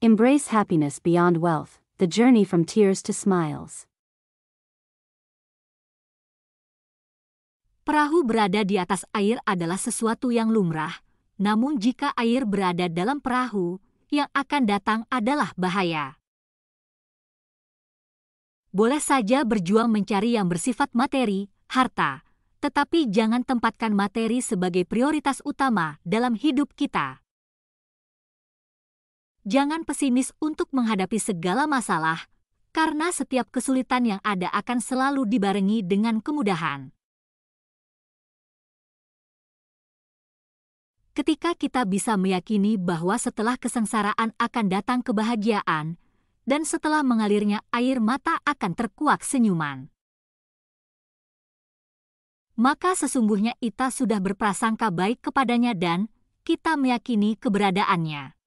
Embrace happiness beyond wealth, the journey from tears to smiles. Perahu berada di atas air adalah sesuatu yang lumrah, namun jika air berada dalam perahu, yang akan datang adalah bahaya. Boleh saja berjuang mencari yang bersifat materi, harta, tetapi jangan tempatkan materi sebagai prioritas utama dalam hidup kita jangan pesimis untuk menghadapi segala masalah, karena setiap kesulitan yang ada akan selalu dibarengi dengan kemudahan. Ketika kita bisa meyakini bahwa setelah kesengsaraan akan datang kebahagiaan, dan setelah mengalirnya air mata akan terkuak senyuman. Maka sesungguhnya kita sudah berprasangka baik kepadanya dan kita meyakini keberadaannya.